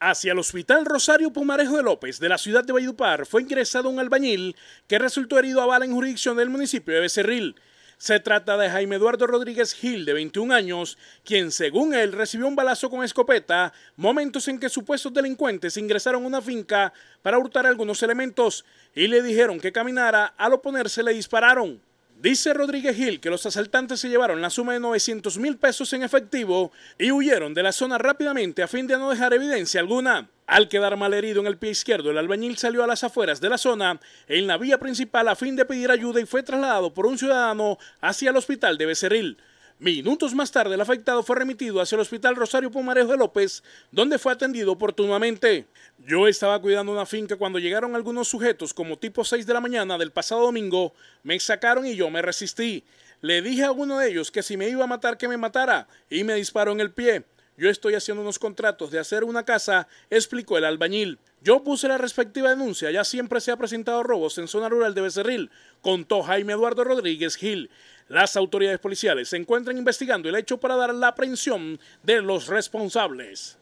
Hacia el Hospital Rosario Pumarejo de López de la ciudad de Valledupar fue ingresado un albañil que resultó herido a bala en jurisdicción del municipio de Becerril. Se trata de Jaime Eduardo Rodríguez Gil, de 21 años, quien según él recibió un balazo con escopeta, momentos en que supuestos delincuentes ingresaron a una finca para hurtar algunos elementos y le dijeron que caminara, al oponerse le dispararon. Dice Rodríguez Gil que los asaltantes se llevaron la suma de 900 mil pesos en efectivo y huyeron de la zona rápidamente a fin de no dejar evidencia alguna. Al quedar mal herido en el pie izquierdo, el albañil salió a las afueras de la zona en la vía principal a fin de pedir ayuda y fue trasladado por un ciudadano hacia el hospital de Becerril. Minutos más tarde, el afectado fue remitido hacia el Hospital Rosario Pomarejo de López, donde fue atendido oportunamente. Yo estaba cuidando una finca cuando llegaron algunos sujetos como tipo 6 de la mañana del pasado domingo, me sacaron y yo me resistí. Le dije a uno de ellos que si me iba a matar que me matara y me disparó en el pie. Yo estoy haciendo unos contratos de hacer una casa, explicó el albañil. Yo puse la respectiva denuncia, ya siempre se ha presentado robos en zona rural de Becerril, contó Jaime Eduardo Rodríguez Gil. Las autoridades policiales se encuentran investigando el hecho para dar la aprehensión de los responsables.